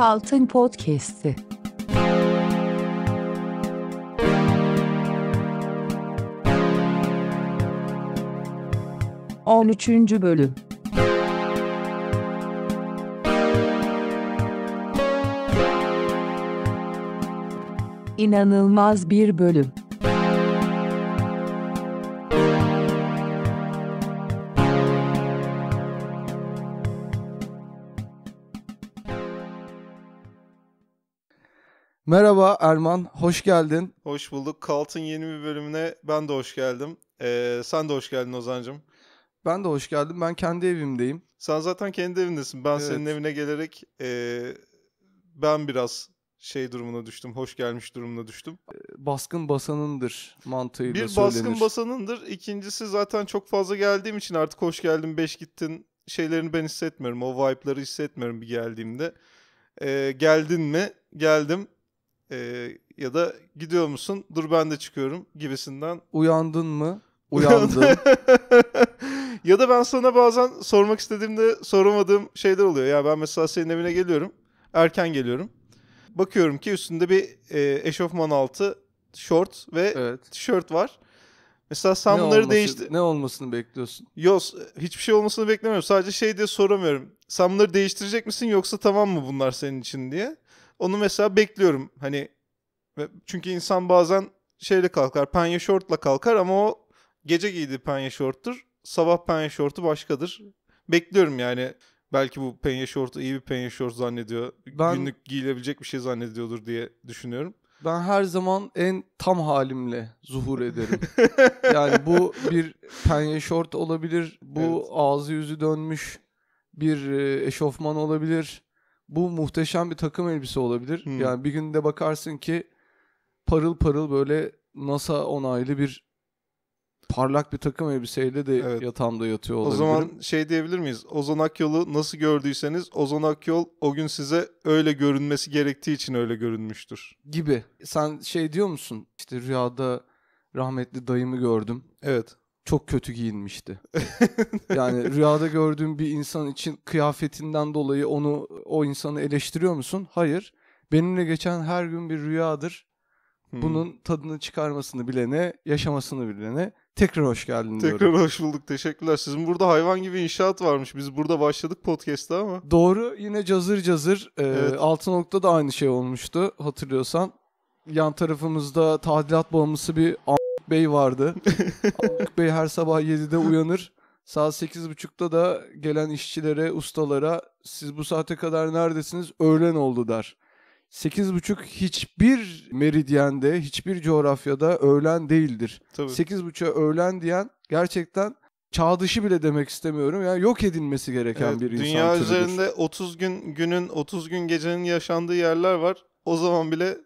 Altın Podcast'i. On üçüncü bölüm. İnanılmaz bir bölüm. Merhaba Erman, hoş geldin. Hoş bulduk. Kalt'ın yeni bir bölümüne ben de hoş geldim. Ee, sen de hoş geldin Ozan'cığım. Ben de hoş geldim. Ben kendi evimdeyim. Sen zaten kendi evindesin. Ben evet. senin evine gelerek e, ben biraz şey durumuna düştüm. Hoş gelmiş durumuna düştüm. Ee, baskın basanındır mantığıyla bir söylenir. Bir baskın basanındır. İkincisi zaten çok fazla geldiğim için artık hoş geldin, beş gittin şeylerini ben hissetmiyorum. O vibe'ları hissetmiyorum bir geldiğimde. E, geldin mi? Geldim e, ya da gidiyor musun dur ben de çıkıyorum gibisinden. Uyandın mı? Uyandım. ya da ben sana bazen sormak istediğimde soramadığım şeyler oluyor. Ya ben mesela senin evine geliyorum. Erken geliyorum. Bakıyorum ki üstünde bir e, eşofman altı, şort ve evet. tişört var. Mesela sen ne bunları değiştir. Ne olmasını bekliyorsun? Yok hiçbir şey olmasını beklemiyorum. Sadece şey diye soramıyorum. Sen bunları değiştirecek misin yoksa tamam mı bunlar senin için diye. Onu mesela bekliyorum. Hani çünkü insan bazen şeyle kalkar. Penye şortla kalkar ama o gece giydiği penye şorttur. Sabah penye şortu başkadır. Bekliyorum yani. Belki bu penye şortu iyi bir penye şort zannediyor. Ben, Günlük giyilebilecek bir şey zannediyordur diye düşünüyorum. Ben her zaman en tam halimle zuhur ederim. yani bu bir penye şort olabilir. Bu evet. ağzı yüzü dönmüş bir eşofman olabilir bu muhteşem bir takım elbise olabilir. Hmm. Yani bir günde bakarsın ki parıl parıl böyle NASA onaylı bir parlak bir takım elbiseyle de evet. yatağımda yatıyor olabilirim. O zaman şey diyebilir miyiz? Ozan Akyol'u nasıl gördüyseniz Ozan Akyol o gün size öyle görünmesi gerektiği için öyle görünmüştür. Gibi. Sen şey diyor musun? İşte rüyada rahmetli dayımı gördüm. Evet çok kötü giyinmişti. yani rüyada gördüğün bir insan için kıyafetinden dolayı onu o insanı eleştiriyor musun? Hayır. Benimle geçen her gün bir rüyadır. Hmm. Bunun hmm. tadını çıkarmasını bilene, yaşamasını bilene tekrar hoş geldin tekrar diyorum. Tekrar hoş bulduk. Teşekkürler. Sizin burada hayvan gibi inşaat varmış. Biz burada başladık podcast'ta ama. Doğru. Yine cazır cazır. Ee, evet. Altı nokta da aynı şey olmuştu hatırlıyorsan. Yan tarafımızda tadilat bağımlısı bir Bey vardı. Amcık Bey her sabah 7'de uyanır. Saat 8.30'da da gelen işçilere, ustalara siz bu saate kadar neredesiniz? Öğlen oldu der. 8.30 hiçbir meridyende, hiçbir coğrafyada öğlen değildir. Tabii. 8.30'a öğlen diyen gerçekten çağ dışı bile demek istemiyorum. Yani yok edilmesi gereken evet, bir insan Dünya türüdür. üzerinde 30 gün günün 30 gün gecenin yaşandığı yerler var. O zaman bile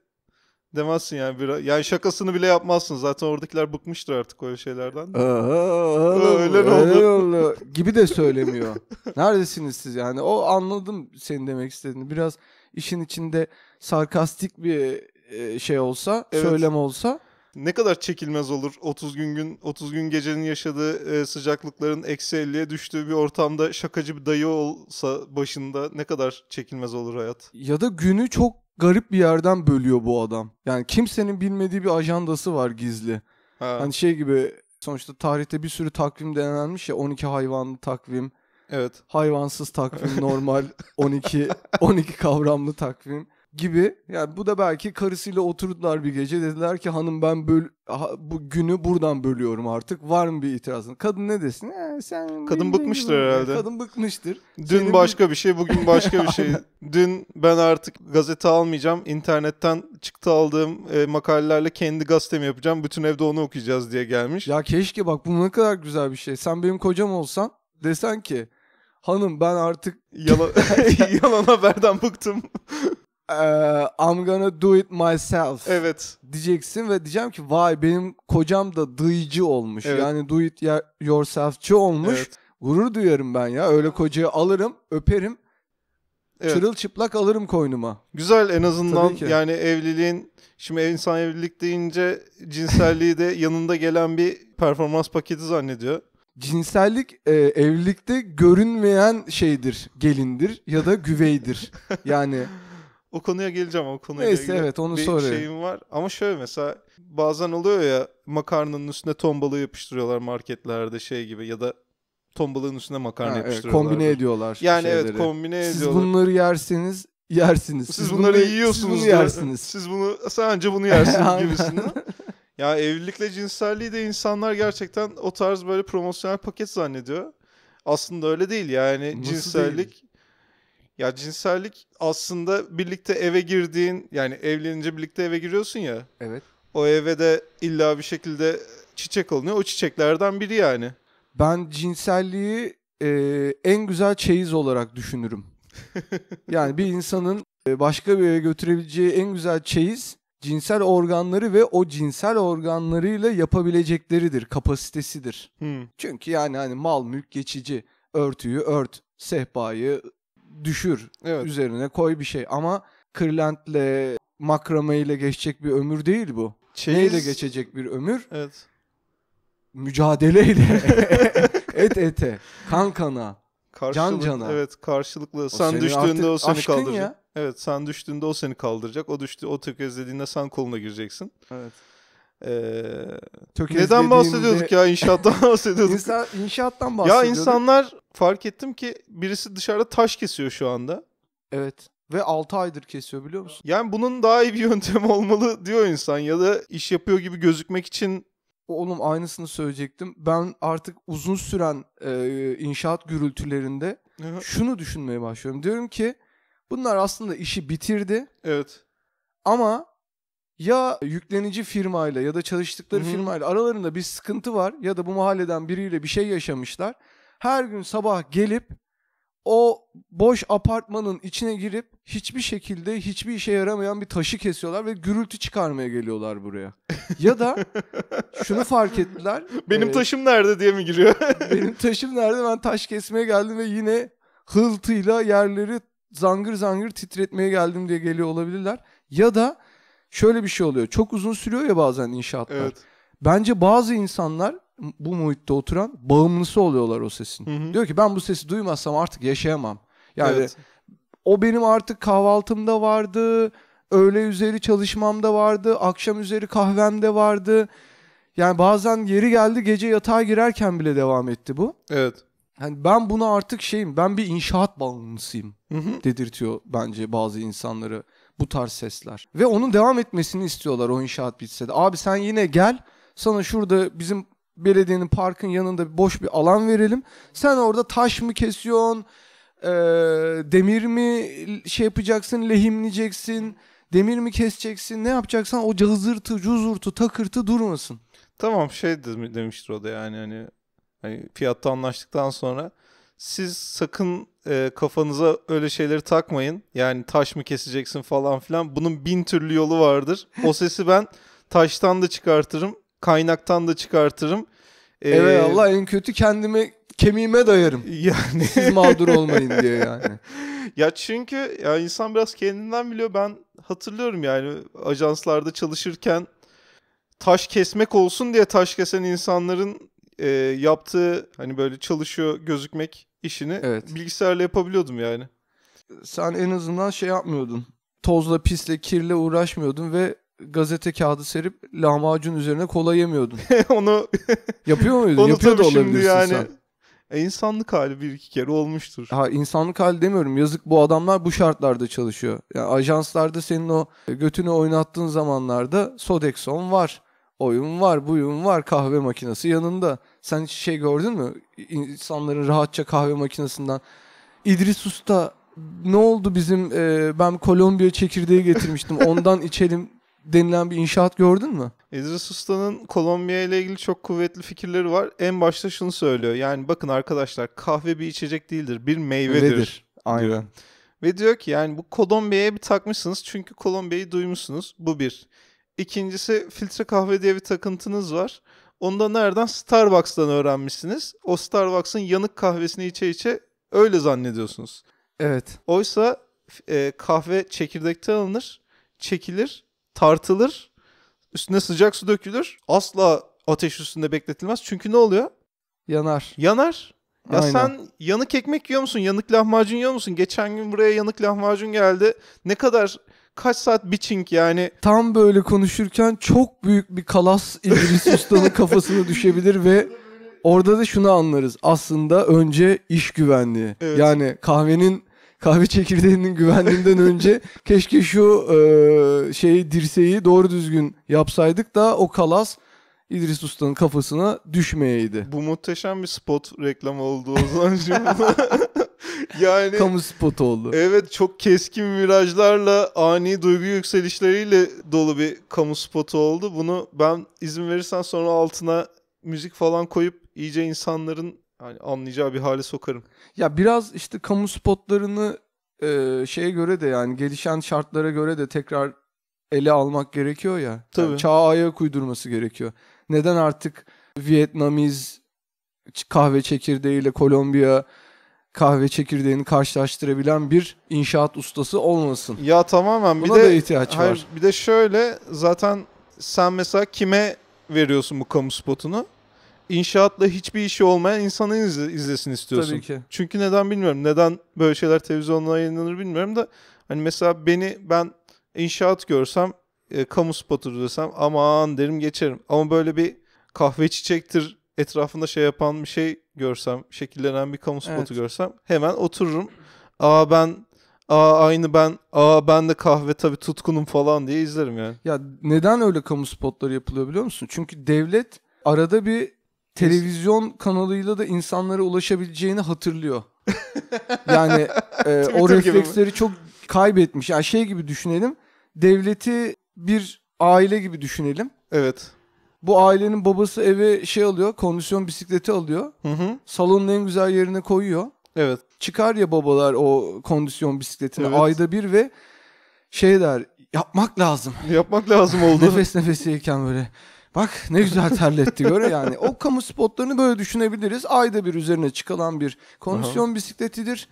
demezsin yani. Bir, yani şakasını bile yapmazsın. Zaten oradakiler bıkmıştır artık öyle şeylerden. Aha, öyle ne oldu? oldu. Gibi de söylemiyor. Neredesiniz siz yani? O anladım senin demek istediğini. Biraz işin içinde sarkastik bir e, şey olsa, evet. söylem olsa ne kadar çekilmez olur 30 gün gün 30 gün gecenin yaşadığı e, sıcaklıkların eksi 50'ye düştüğü bir ortamda şakacı bir dayı olsa başında ne kadar çekilmez olur hayat. Ya da günü çok garip bir yerden bölüyor bu adam. Yani kimsenin bilmediği bir ajandası var gizli. Ha. Hani şey gibi sonuçta tarihte bir sürü takvim denenmiş ya 12 hayvanlı takvim. Evet. Hayvansız takvim normal 12 12 kavramlı takvim gibi. Yani bu da belki karısıyla oturdular bir gece dediler ki hanım ben böl ha, bu günü buradan bölüyorum artık. Var mı bir itirazın? Kadın ne desin? Ee, sen Kadın bıkmıştır herhalde. Kadın bıkmıştır. Dün Senin başka bir... bir şey, bugün başka bir şey. Dün ben artık gazete almayacağım. İnternetten çıktı aldığım e, makalelerle kendi gazetemi yapacağım. Bütün evde onu okuyacağız diye gelmiş. Ya keşke bak bu ne kadar güzel bir şey. Sen benim kocam olsan desen ki hanım ben artık yalan yalan haberden bıktım. I'm gonna do it myself. Evet. Diyeceksin ve diyeceğim ki vay benim kocam da dıycı olmuş. Evet. Yani do it yourselfçı olmuş. Evet. Gurur duyarım ben ya. Öyle kocayı alırım, öperim. Evet. çıplak alırım koynuma. Güzel en azından yani evliliğin şimdi insan evlilik deyince cinselliği de yanında gelen bir performans paketi zannediyor cinsellik e, evlilikte görünmeyen şeydir, gelindir ya da güveydir. Yani o konuya geleceğim o konuya Neyse, ilgili evet, onu bir şeyim var. Ama şöyle mesela bazen oluyor ya makarnanın üstüne ton balığı yapıştırıyorlar marketlerde şey gibi ya da ton balığın üstüne makarna ha, yapıştırıyorlar. kombine ediyorlar Yani şeyleri. evet kombine ediyorlar. Siz bunları yersiniz yersiniz. Siz, siz bunları, bunları yiyorsunuz. Siz bunu yersiniz. Siz bunu sadece bunu yersiniz gibisinden. Ya evlilikle cinselliği de insanlar gerçekten o tarz böyle promosyonel paket zannediyor. Aslında öyle değil yani Nasıl cinsellik değil? Ya cinsellik aslında birlikte eve girdiğin yani evlenince birlikte eve giriyorsun ya. Evet. O eve de illa bir şekilde çiçek alınıyor. O çiçeklerden biri yani. Ben cinselliği e, en güzel çeyiz olarak düşünürüm. yani bir insanın e, başka bir eve götürebileceği en güzel çeyiz cinsel organları ve o cinsel organlarıyla yapabilecekleridir, kapasitesidir. Hmm. Çünkü yani hani mal mülk geçici, örtüyü ört, sehpayı düşür evet. üzerine koy bir şey ama kırlentle ile geçecek bir ömür değil bu. Çeyiz... Neyle geçecek bir ömür? Evet. Mücadeleyle. et ete, kan kana, Karşılık, can cana. Evet karşılıklı. O sen düştüğünde o seni kaldıracak. Ya. Evet sen düştüğünde o seni kaldıracak. O düştü o tökezlediğinde sen koluna gireceksin. Evet. Ee, Neden bahsediyorduk ya inşaattan bahsediyorduk. İnsan, inşaattan bahsediyorduk. Ya insanlar fark ettim ki birisi dışarıda taş kesiyor şu anda. Evet. Ve 6 aydır kesiyor biliyor musun? Yani bunun daha iyi bir yöntem olmalı diyor insan ya da iş yapıyor gibi gözükmek için Oğlum aynısını söyleyecektim. Ben artık uzun süren e, inşaat gürültülerinde hı şunu düşünmeye başlıyorum. Diyorum ki bunlar aslında işi bitirdi. Evet. Ama ya yüklenici firmayla ya da çalıştıkları Hı-hı. firmayla aralarında bir sıkıntı var ya da bu mahalleden biriyle bir şey yaşamışlar. Her gün sabah gelip o boş apartmanın içine girip hiçbir şekilde hiçbir işe yaramayan bir taşı kesiyorlar ve gürültü çıkarmaya geliyorlar buraya. ya da şunu fark ettiler. Benim e, taşım nerede diye mi giriyor? benim taşım nerede? Ben taş kesmeye geldim ve yine hıltıyla yerleri zangır zangır titretmeye geldim diye geliyor olabilirler. Ya da şöyle bir şey oluyor. Çok uzun sürüyor ya bazen inşaatlar. Evet. Bence bazı insanlar bu muhitte oturan bağımlısı oluyorlar o sesin. Hı hı. Diyor ki ben bu sesi duymazsam artık yaşayamam. Yani evet. o benim artık kahvaltımda vardı, öğle üzeri çalışmamda vardı, akşam üzeri kahvemde vardı. Yani bazen yeri geldi gece yatağa girerken bile devam etti bu. Evet. Yani ben bunu artık şeyim, ben bir inşaat bağımlısıyım hı hı. dedirtiyor bence bazı insanları bu tarz sesler. Ve onun devam etmesini istiyorlar o inşaat bitse de. Abi sen yine gel sana şurada bizim belediyenin parkın yanında boş bir alan verelim. Sen orada taş mı kesiyorsun, e, demir mi şey yapacaksın, lehimleyeceksin, demir mi keseceksin, ne yapacaksan o cızırtı, cuzurtu, takırtı durmasın. Tamam şey demiştir o da yani hani, hani fiyatta anlaştıktan sonra siz sakın e, kafanıza öyle şeyleri takmayın. Yani taş mı keseceksin falan filan. Bunun bin türlü yolu vardır. O sesi ben taştan da çıkartırım, kaynaktan da çıkartırım. Ee, evet Allah en kötü kendimi kemiğime dayarım. Yani siz mağdur olmayın diye yani. ya çünkü ya insan biraz kendinden biliyor. Ben hatırlıyorum yani ajanslarda çalışırken taş kesmek olsun diye taş kesen insanların e, yaptığı hani böyle çalışıyor gözükmek işini evet. bilgisayarla yapabiliyordum yani. Sen en azından şey yapmıyordun. Tozla, pisle, kirle uğraşmıyordun ve gazete kağıdı serip lahmacun üzerine kola yemiyordun. onu yapıyor muydun? onu Yapıyor da şimdi yani... sen. E insanlık hali bir iki kere olmuştur. Ha insanlık hali demiyorum. Yazık bu adamlar bu şartlarda çalışıyor. Yani ajanslarda senin o götünü oynattığın zamanlarda Sodexon var. Oyun var, buyun var, kahve makinesi yanında. Sen hiç şey gördün mü? İnsanların rahatça kahve makinesinden. İdris Usta ne oldu bizim e, ben Kolombiya çekirdeği getirmiştim ondan içelim denilen bir inşaat gördün mü? İdris Usta'nın Kolombiya ile ilgili çok kuvvetli fikirleri var. En başta şunu söylüyor. Yani bakın arkadaşlar kahve bir içecek değildir. Bir meyvedir. Vedir. Aynen. Ve diyor ki yani bu Kolombiya'ya bir takmışsınız çünkü Kolombiya'yı duymuşsunuz. Bu bir. İkincisi filtre kahve diye bir takıntınız var. Onu da nereden? Starbucks'tan öğrenmişsiniz. O Starbucks'ın yanık kahvesini içe içe öyle zannediyorsunuz. Evet. Oysa e, kahve çekirdekten alınır, çekilir, tartılır, üstüne sıcak su dökülür. Asla ateş üstünde bekletilmez. Çünkü ne oluyor? Yanar. Yanar. Ya Aynen. sen yanık ekmek yiyor musun? Yanık lahmacun yiyor musun? Geçen gün buraya yanık lahmacun geldi. Ne kadar kaç saat bitching yani. Tam böyle konuşurken çok büyük bir kalas İdris Usta'nın kafasına düşebilir ve orada da şunu anlarız. Aslında önce iş güvenliği. Evet. Yani kahvenin kahve çekirdeğinin güvenliğinden önce keşke şu e, şeyi dirseği doğru düzgün yapsaydık da o kalas İdris Usta'nın kafasına düşmeyeydi. Bu muhteşem bir spot reklam oldu o zaman yani kamu spotu oldu. Evet çok keskin virajlarla ani duygu yükselişleriyle dolu bir kamu spotu oldu. Bunu ben izin verirsen sonra altına müzik falan koyup iyice insanların yani anlayacağı bir hale sokarım. Ya biraz işte kamu spotlarını e, şeye göre de yani gelişen şartlara göre de tekrar ele almak gerekiyor ya. Tabii. Yani çağa ayak uydurması gerekiyor. Neden artık Vietnamiz kahve çekirdeğiyle Kolombiya kahve çekirdeğini karşılaştırabilen bir inşaat ustası olmasın. Ya tamamen bir Buna de da ihtiyaç hayır, var. Bir de şöyle zaten sen mesela kime veriyorsun bu kamu spotunu? İnşaatla hiçbir işi olmayan insanı izle, izlesin istiyorsun. Tabii ki. Çünkü neden bilmiyorum. Neden böyle şeyler televizyonda yayınlanır bilmiyorum da hani mesela beni ben inşaat görsem e, kamu spotu desem aman derim geçerim. Ama böyle bir kahve çiçektir etrafında şey yapan bir şey görsem, şekillenen bir kamu spotu evet. görsem hemen otururum. Aa ben Aa aynı ben. Aa ben de kahve tabii tutkunum falan diye izlerim yani. Ya neden öyle kamu spotları yapılıyor biliyor musun? Çünkü devlet arada bir televizyon kanalıyla da insanlara ulaşabileceğini hatırlıyor. yani e, o refleksleri çok kaybetmiş. Yani şey gibi düşünelim. Devleti bir aile gibi düşünelim. Evet. Bu ailenin babası eve şey alıyor, kondisyon bisikleti alıyor. Hı hı. Salonun en güzel yerine koyuyor. Evet. Çıkar ya babalar o kondisyon bisikletini evet. ayda bir ve şey der, yapmak lazım. Yapmak lazım oldu. Nefes nefeseyken böyle. Bak ne güzel terletti göre yani. O kamu spotlarını böyle düşünebiliriz. Ayda bir üzerine çıkılan bir kondisyon Aha. bisikletidir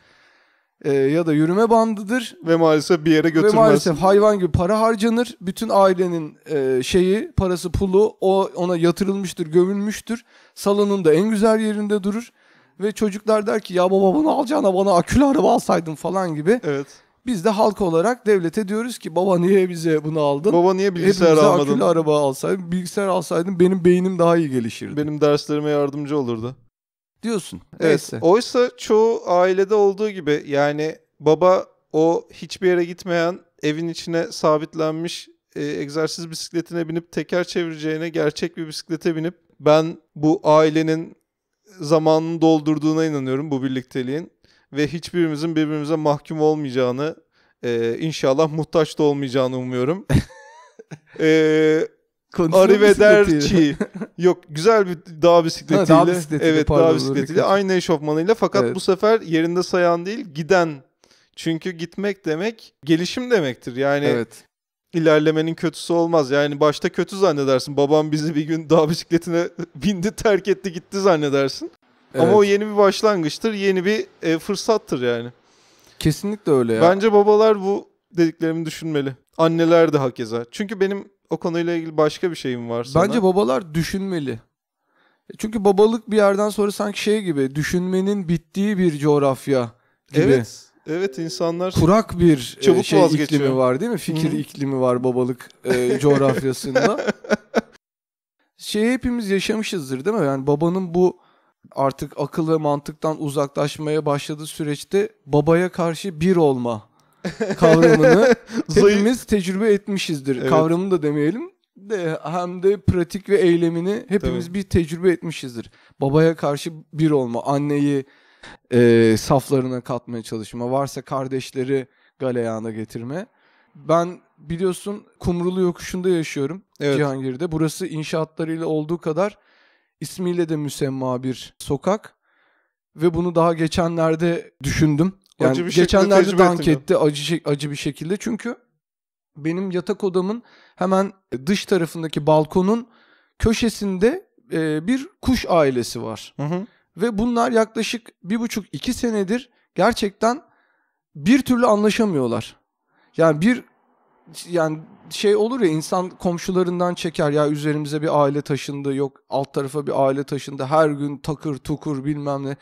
e, ya da yürüme bandıdır. Ve maalesef bir yere götürmez. Ve maalesef hayvan gibi para harcanır. Bütün ailenin e, şeyi, parası, pulu o ona yatırılmıştır, gömülmüştür. Salonun da en güzel yerinde durur. Ve çocuklar der ki ya baba bunu alacağına bana akülü araba alsaydın falan gibi. Evet. Biz de halk olarak devlete diyoruz ki baba niye bize bunu aldın? Baba niye bilgisayar Hepimize almadın? akülü araba alsaydın, bilgisayar alsaydın benim beynim daha iyi gelişirdi. Benim derslerime yardımcı olurdu diyorsun. Evet. Neyse. Oysa çoğu ailede olduğu gibi yani baba o hiçbir yere gitmeyen evin içine sabitlenmiş e, egzersiz bisikletine binip teker çevireceğine gerçek bir bisiklete binip ben bu ailenin zamanını doldurduğuna inanıyorum bu birlikteliğin ve hiçbirimizin birbirimize mahkum olmayacağını e, inşallah muhtaç da olmayacağını umuyorum. e, Arrivederci. Yok güzel bir dağ bisikletiyle. Ha, dağ bisikletiyle evet pardon, dağ bisikletiyle aynı eşofmanıyla fakat evet. bu sefer yerinde sayan değil giden. Çünkü gitmek demek gelişim demektir. Yani evet. ilerlemenin kötüsü olmaz. Yani başta kötü zannedersin. Babam bizi bir gün dağ bisikletine bindi terk etti gitti zannedersin. Evet. Ama o yeni bir başlangıçtır. Yeni bir e, fırsattır yani. Kesinlikle öyle ya. Bence babalar bu dediklerimi düşünmeli. Anneler de hakeza. Çünkü benim o konuyla ilgili başka bir şeyim var sana. Bence babalar düşünmeli. Çünkü babalık bir yerden sonra sanki şey gibi düşünmenin bittiği bir coğrafya gibi. Evet. Evet insanlar kurak bir e, çabuk şey vazgeçiyor. iklimi var değil mi? Fikir hı iklimi var babalık e, coğrafyasında. şey hepimiz yaşamışızdır değil mi? Yani babanın bu artık akıl ve mantıktan uzaklaşmaya başladığı süreçte babaya karşı bir olma kavramını hepimiz tecrübe etmişizdir. Evet. Kavramını da demeyelim de hem de pratik ve eylemini hepimiz Tabii. bir tecrübe etmişizdir. Babaya karşı bir olma, anneyi e, saflarına katmaya çalışma, varsa kardeşleri galeyana getirme. Ben biliyorsun Kumrulu Yokuşu'nda yaşıyorum evet. Cihangir'de. Burası inşaatlarıyla olduğu kadar ismiyle de müsemma bir sokak. Ve bunu daha geçenlerde düşündüm. Yani acı bir geçenlerde dank etti acı, acı bir şekilde. Çünkü benim yatak odamın hemen dış tarafındaki balkonun köşesinde e, bir kuş ailesi var. Hı hı. Ve bunlar yaklaşık bir buçuk iki senedir gerçekten bir türlü anlaşamıyorlar. Yani bir yani şey olur ya insan komşularından çeker ya üzerimize bir aile taşındı yok alt tarafa bir aile taşındı her gün takır tukur bilmem ne.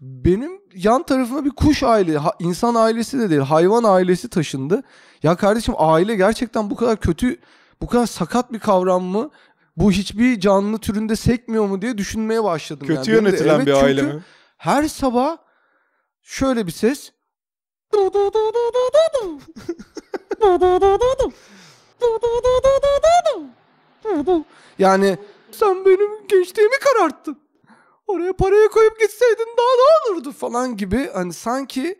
Benim yan tarafıma bir kuş ailesi insan ailesi de değil, hayvan ailesi taşındı. Ya kardeşim aile gerçekten bu kadar kötü, bu kadar sakat bir kavram mı? Bu hiçbir canlı türünde sekmiyor mu diye düşünmeye başladım. Kötü yani. yönetilen evet, bir aile mi? Her sabah şöyle bir ses. yani sen benim gençliğimi kararttın oraya parayı koyup gitseydin daha da olurdu falan gibi hani sanki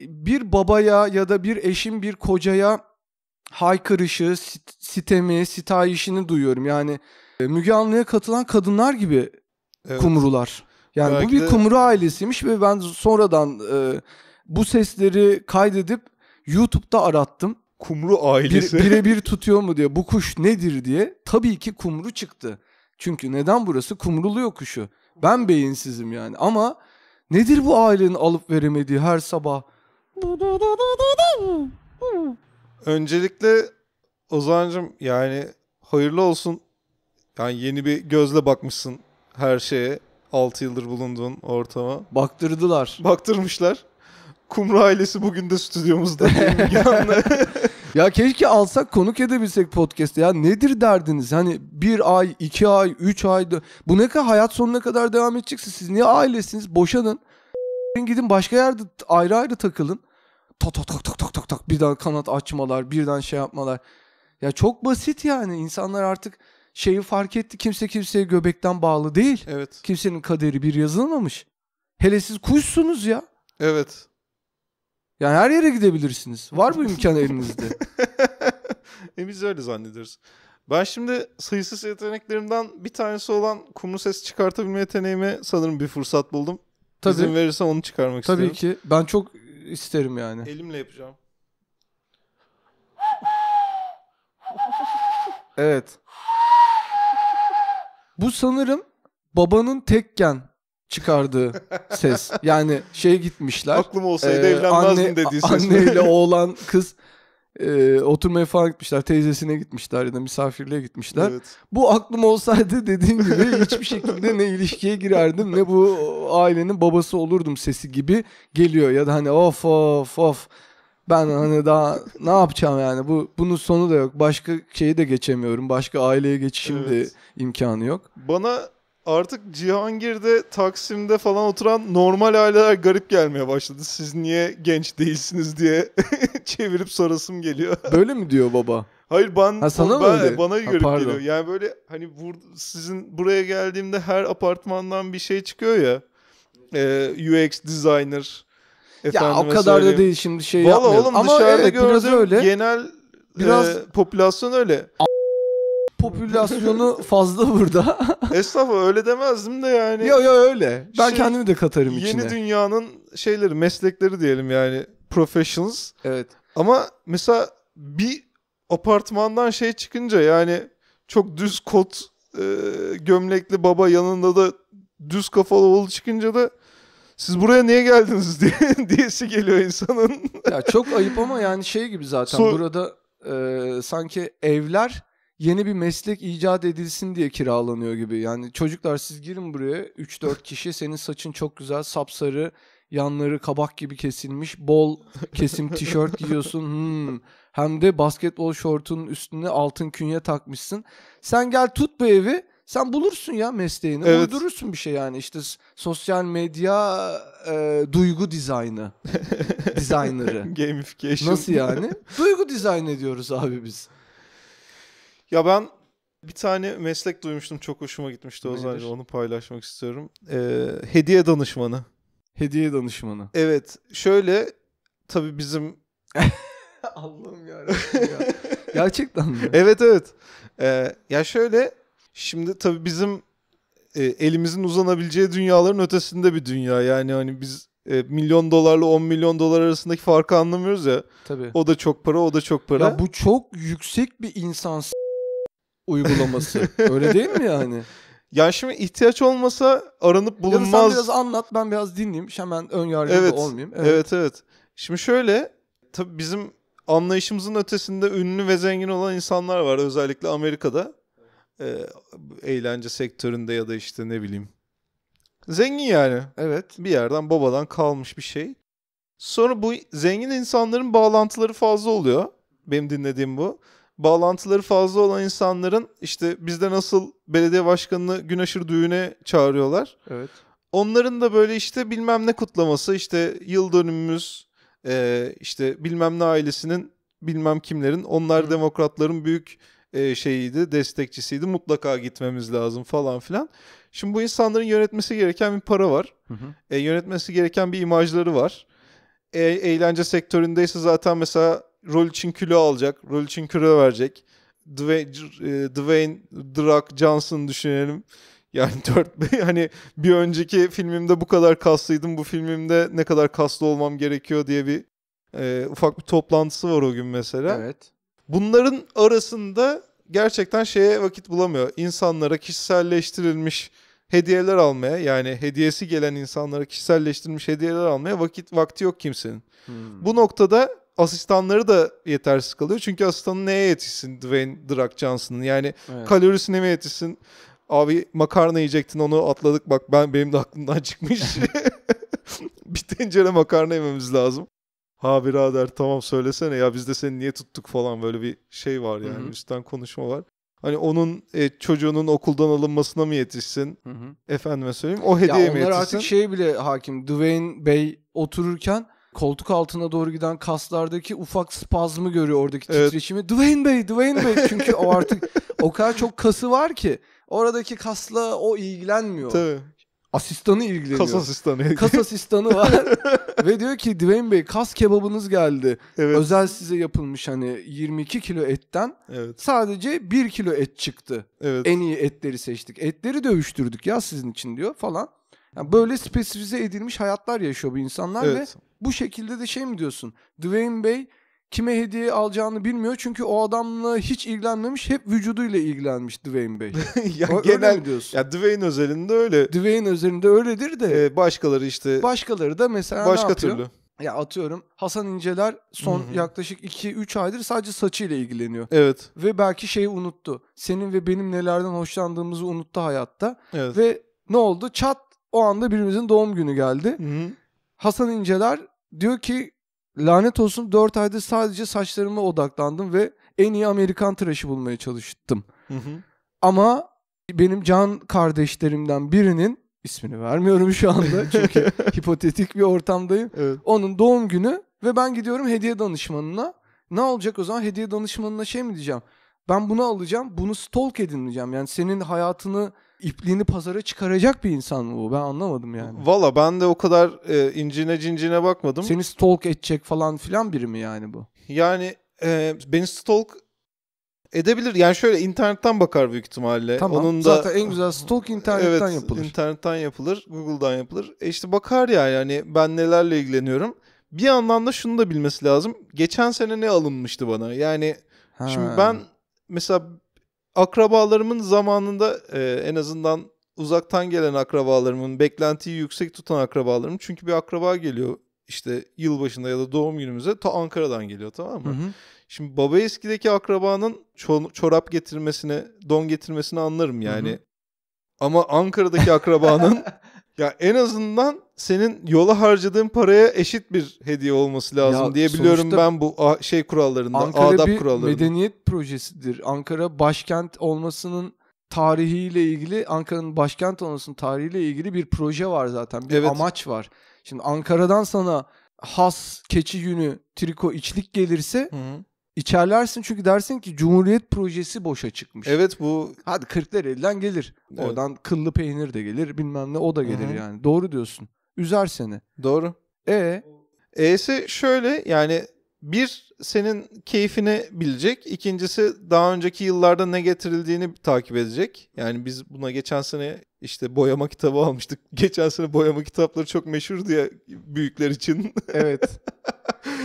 bir babaya ya da bir eşin bir kocaya haykırışı, sitemi, sitayişini duyuyorum. Yani e, Müge Anlı'ya katılan kadınlar gibi evet. kumrular. Yani Belki bu bir de... kumru ailesiymiş ve ben sonradan e, bu sesleri kaydedip YouTube'da arattım. Kumru ailesi. Birebir tutuyor mu diye. Bu kuş nedir diye. Tabii ki kumru çıktı. Çünkü neden burası? Kumrulu yokuşu. Ben beyinsizim yani ama nedir bu ailenin alıp veremediği her sabah? Öncelikle Ozan'cım yani hayırlı olsun. Yani yeni bir gözle bakmışsın her şeye. 6 yıldır bulunduğun ortama. Baktırdılar. Baktırmışlar. Kumru ailesi bugün de stüdyomuzda. Ya keşke alsak konuk edebilsek podcast'te. Ya nedir derdiniz? Hani bir ay, iki ay, üç ay. Bu ne kadar hayat sonuna kadar devam edecekse siz niye ailesiniz? Boşanın. Gidin başka yerde ayrı ayrı takılın. Tak tak tak tak tak tak tak birden kanat açmalar, birden şey yapmalar. Ya çok basit yani. insanlar artık şeyi fark etti. Kimse kimseye göbekten bağlı değil. Evet. Kimsenin kaderi bir yazılmamış. Hele siz kuşsunuz ya. Evet. Yani her yere gidebilirsiniz. Var bu imkan elinizde. e biz öyle zannediyoruz. Ben şimdi sayısız yeteneklerimden bir tanesi olan kumlu ses çıkartabilme yeteneğime sanırım bir fırsat buldum. Tabii. İzin verirsen onu çıkarmak Tabii isterim. Tabii ki. Ben çok isterim yani. Elimle yapacağım. Evet. Bu sanırım babanın tekken çıkardığı ses. Yani şey gitmişler. Aklım olsaydı e, evlenmezdim anne, dediği ses. ile oğlan kız e, oturmaya falan gitmişler. Teyzesine gitmişler ya da misafirliğe gitmişler. Evet. Bu aklım olsaydı dediğim gibi hiçbir şekilde ne ilişkiye girerdim ne bu ailenin babası olurdum sesi gibi geliyor. Ya da hani of of of ben hani daha ne yapacağım yani bu bunun sonu da yok. Başka şeyi de geçemiyorum. Başka aileye geçişim evet. de imkanı yok. Bana artık Cihangir'de, Taksim'de falan oturan normal aileler garip gelmeye başladı. Siz niye genç değilsiniz diye çevirip sorasım geliyor. Böyle mi diyor baba? Hayır ben, ha, sana ben, ben bana ha, garip pardon. geliyor. Yani böyle hani bur, sizin buraya geldiğimde her apartmandan bir şey çıkıyor ya. E, ee, UX designer. Ya o kadar da değil şimdi şey Vallahi yapmıyorum. oğlum Ama dışarıda evet, gördüğüm biraz öyle. genel biraz e, popülasyon öyle popülasyonu fazla burada. Estağfurullah öyle demezdim de yani. Ya ya öyle. Ben şey, kendimi de katarım yeni içine. Yeni dünyanın şeyleri, meslekleri diyelim yani professions. Evet. Ama mesela bir apartmandan şey çıkınca yani çok düz kot e, gömlekli baba yanında da düz kafalı oğlu çıkınca da siz buraya niye geldiniz diye diyesi geliyor insanın. ya çok ayıp ama yani şey gibi zaten so, burada e, sanki evler yeni bir meslek icat edilsin diye kiralanıyor gibi. Yani çocuklar siz girin buraya 3-4 kişi senin saçın çok güzel sapsarı yanları kabak gibi kesilmiş bol kesim tişört giyiyorsun. Hmm. Hem de basketbol şortunun üstüne altın künye takmışsın. Sen gel tut bu evi. Sen bulursun ya mesleğini. Evet. Uydurursun bir şey yani. işte sosyal medya e, duygu dizaynı. Dizaynerı. Gamification. Nasıl yani? duygu dizayn ediyoruz abi biz. Ya ben bir tane meslek duymuştum çok hoşuma gitmişti o zaman onu paylaşmak istiyorum. Ee, hediye danışmanı. Hediye danışmanı. Evet şöyle tabii bizim... Allah'ım ya. Gerçekten mi? evet evet. Ee, ya şöyle şimdi tabii bizim e, elimizin uzanabileceği dünyaların ötesinde bir dünya. Yani hani biz e, milyon dolarla 10 milyon dolar arasındaki farkı anlamıyoruz ya. Tabii. O da çok para, o da çok para. Ya bu çok yüksek bir insan uygulaması. Öyle değil mi yani? Yani şimdi ihtiyaç olmasa aranıp bulunmaz. Ya sen biraz anlat ben biraz dinleyeyim. Hemen ön yargılı evet, olmayayım. Evet. evet evet. Şimdi şöyle tabii bizim anlayışımızın ötesinde ünlü ve zengin olan insanlar var özellikle Amerika'da. Ee, eğlence sektöründe ya da işte ne bileyim. Zengin yani. Evet. Bir yerden babadan kalmış bir şey. Sonra bu zengin insanların bağlantıları fazla oluyor. Benim dinlediğim bu bağlantıları fazla olan insanların işte bizde nasıl belediye başkanını gün aşırı düğüne çağırıyorlar. Evet. Onların da böyle işte bilmem ne kutlaması işte yıl dönümümüz e, işte bilmem ne ailesinin bilmem kimlerin onlar Hı. demokratların büyük e, şeyiydi destekçisiydi mutlaka gitmemiz lazım falan filan. Şimdi bu insanların yönetmesi gereken bir para var. Hı hı. E, yönetmesi gereken bir imajları var. E, eğlence sektöründeyse zaten mesela rol için kilo alacak, rol için kilo verecek. Dwayne, e, Dwayne Drak Johnson düşünelim. Yani 4 hani bir önceki filmimde bu kadar kaslıydım. Bu filmimde ne kadar kaslı olmam gerekiyor diye bir e, ufak bir toplantısı var o gün mesela. Evet. Bunların arasında gerçekten şeye vakit bulamıyor. İnsanlara kişiselleştirilmiş hediyeler almaya yani hediyesi gelen insanlara kişiselleştirilmiş hediyeler almaya vakit vakti yok kimsenin. Hmm. Bu noktada asistanları da yetersiz kalıyor. Çünkü asistanı neye yetişsin Dwayne Drak Johnson'ın? Yani evet. kalorisine mi yetişsin? Abi makarna yiyecektin onu atladık bak ben benim de aklımdan çıkmış. bir tencere makarna yememiz lazım. Ha birader tamam söylesene ya biz de seni niye tuttuk falan böyle bir şey var yani Hı-hı. üstten konuşma var. Hani onun e, çocuğunun okuldan alınmasına mı yetişsin? Hı-hı. Efendime söyleyeyim o hediye ya mi yetişsin? Onlar artık şey bile hakim Dwayne Bey otururken koltuk altına doğru giden kaslardaki ufak spazmı görüyor oradaki evet. titreşimi. Dwayne Bey, Dwayne Bey. Çünkü o artık o kadar çok kası var ki oradaki kasla o ilgilenmiyor. Tabii. Asistanı ilgileniyor. Kas asistanı. Kas asistanı var. Ve diyor ki Dwayne Bey kas kebabınız geldi. Evet. Özel size yapılmış hani 22 kilo etten evet. sadece 1 kilo et çıktı. Evet. En iyi etleri seçtik. Etleri dövüştürdük ya sizin için diyor falan. Yani böyle spesifize edilmiş hayatlar yaşıyor bu insanlar evet. ve bu şekilde de şey mi diyorsun? Dwayne Bey kime hediye alacağını bilmiyor çünkü o adamla hiç ilgilenmemiş hep vücuduyla ilgilenmiş Dwayne Bey. ya o, genel öyle mi diyorsun. Ya Dwayne özelinde öyle. Dwayne özelinde öyledir de. Ee, başkaları işte. Başkaları da mesela başka ne türlü. Ya atıyorum Hasan İnceler son Hı-hı. yaklaşık 2-3 aydır sadece saçıyla ilgileniyor. Evet. Ve belki şeyi unuttu. Senin ve benim nelerden hoşlandığımızı unuttu hayatta. Evet. Ve ne oldu? Çat o anda birimizin doğum günü geldi. Hı-hı Hasan İnceler diyor ki lanet olsun 4 ayda sadece saçlarıma odaklandım ve en iyi Amerikan tıraşı bulmaya çalıştım. Hı hı. Ama benim can kardeşlerimden birinin ismini vermiyorum şu anda çünkü hipotetik bir ortamdayım. Evet. Onun doğum günü ve ben gidiyorum hediye danışmanına. Ne olacak o zaman hediye danışmanına şey mi diyeceğim? Ben bunu alacağım, bunu stalk edin Yani senin hayatını ipliğini pazara çıkaracak bir insan mı bu? Ben anlamadım yani. Valla ben de o kadar e, incine cincine bakmadım. Seni stalk edecek falan filan biri mi yani bu? Yani e, beni stalk edebilir. Yani şöyle internetten bakar büyük ihtimalle. Tamam. Onun da... Zaten en güzel stalk internetten evet, yapılır. internetten yapılır. Google'dan yapılır. E işte bakar ya yani ben nelerle ilgileniyorum. Bir yandan da şunu da bilmesi lazım. Geçen sene ne alınmıştı bana? Yani ha. şimdi ben mesela akrabalarımın zamanında e, en azından uzaktan gelen akrabalarımın, beklentiyi yüksek tutan akrabalarım. Çünkü bir akraba geliyor işte yılbaşında ya da doğum günümüze ta Ankara'dan geliyor tamam mı? Hı hı. Şimdi baba eskideki akrabanın ço- çorap getirmesine, don getirmesini anlarım yani. Hı hı. Ama Ankara'daki akrabanın Ya en azından senin yola harcadığın paraya eşit bir hediye olması lazım ya diye biliyorum ben bu şey kurallarında, Ankara adab bir kurallarında. medeniyet projesidir. Ankara başkent olmasının tarihiyle ilgili, Ankara'nın başkent olmasının tarihiyle ilgili bir proje var zaten. Bir evet. amaç var. Şimdi Ankara'dan sana has keçi günü triko, içlik gelirse Hı-hı İçerlersin çünkü dersin ki Cumhuriyet projesi boşa çıkmış. Evet bu... Hadi kırklar elden gelir. Evet. Oradan kıllı peynir de gelir bilmem ne o da gelir Hı-hı. yani. Doğru diyorsun. Üzer seni. Doğru. E E'si şöyle yani bir senin keyfini bilecek. ikincisi daha önceki yıllarda ne getirildiğini takip edecek. Yani biz buna geçen sene işte boyama kitabı almıştık. Geçen sene boyama kitapları çok meşhur diye büyükler için. Evet.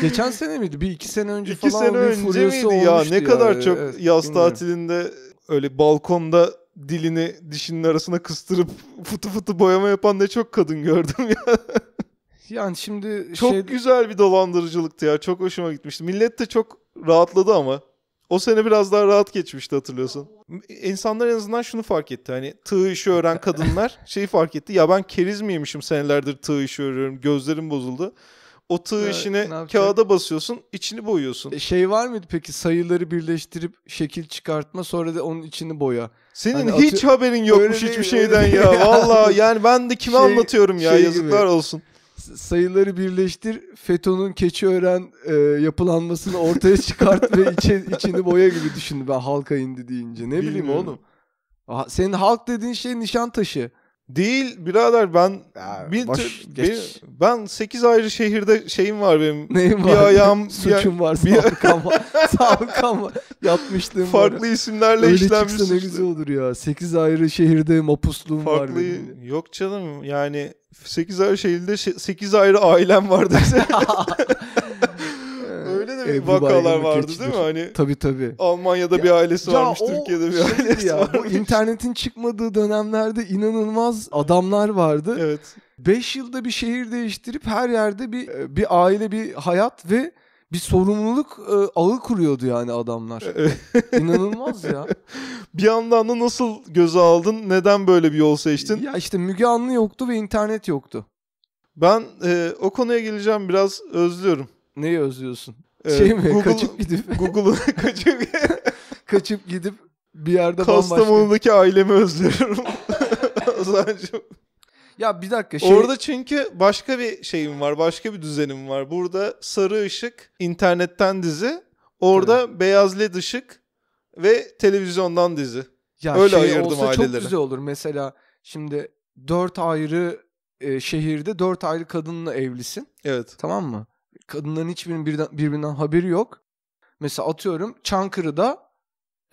Geçen sene miydi? Bir iki sene önce iki falan. İki sene önce miydi ya? Ne ya. kadar çok evet, yaz bilmiyorum. tatilinde öyle balkonda dilini dişinin arasına kıstırıp fıtı fıtı boyama yapan ne çok kadın gördüm ya. Yani şimdi çok şey... güzel bir dolandırıcılıktı ya. Çok hoşuma gitmişti. Millet de çok rahatladı ama. O sene biraz daha rahat geçmişti hatırlıyorsun. İnsanlar en azından şunu fark etti. Hani tığ işi öğren kadınlar şeyi fark etti. Ya ben keriz miymişim senelerdir tığ işi öğreniyorum. Gözlerim bozuldu. O tığ evet, işine kağıda basıyorsun, içini boyuyorsun. E, şey var mıydı peki sayıları birleştirip şekil çıkartma sonra da onun içini boya? Senin hani hiç haberin yokmuş öyle hiçbir değil, şeyden ya. ya. Valla yani ben de kime şey, anlatıyorum ya şey yazıklar gibi. olsun sayıları birleştir, FETÖ'nün Keçiören e, yapılanmasını ortaya çıkart ve içe, içini boya gibi düşündü. ben halka indi deyince. Ne Bilmiyorum. bileyim oğlum. Senin halk dediğin şey nişan taşı. Değil birader ben ya, bir, boş, bir, ben 8 ayrı şehirde şeyim var benim. Neyim bir var? ayağım suçum bir, var. sağlık ama sağlık ama var. Yapmıştım. Farklı var. isimlerle Öyle işlenmiş. Öyle ne güzel olur ya. 8 ayrı şehirde mapusluğum Farklı... var benim. Yok canım yani 8 ayrı şehirde 8 ayrı ailem var dese. de e, vakalar vardı geçilir. değil mi? Hani Tabi tabi. Almanya'da ya, bir ailesi ya varmış, Türkiye'de bir ailesi ya, varmış. Bu internetin çıkmadığı dönemlerde inanılmaz adamlar vardı. Evet. 5 yılda bir şehir değiştirip her yerde bir e, bir aile, bir hayat ve bir sorumluluk e, ağı kuruyordu yani adamlar. İnanılmaz ya. bir yandan da nasıl göze aldın? Neden böyle bir yol seçtin? Ya işte Müge Anlı yoktu ve internet yoktu. Ben e, o konuya geleceğim biraz özlüyorum. Neyi özlüyorsun? Şey mi? Google, kaçıp gidip. Google'u kaçıp kaçıp gidip bir yerde Kastamonu'daki bambaşka... ailemi özlüyorum. Ozan'cığım. Ya bir dakika. Şey... Orada çünkü başka bir şeyim var. Başka bir düzenim var. Burada sarı ışık internetten dizi. Orada evet. beyaz led ışık ve televizyondan dizi. Ya Öyle şey ayırdım olsa aileleri. çok güzel olur. Mesela şimdi dört ayrı e, şehirde dört ayrı kadınla evlisin. Evet. Tamam mı? Kadınların hiçbirinin birden, birbirinden haberi yok. Mesela atıyorum Çankırı'da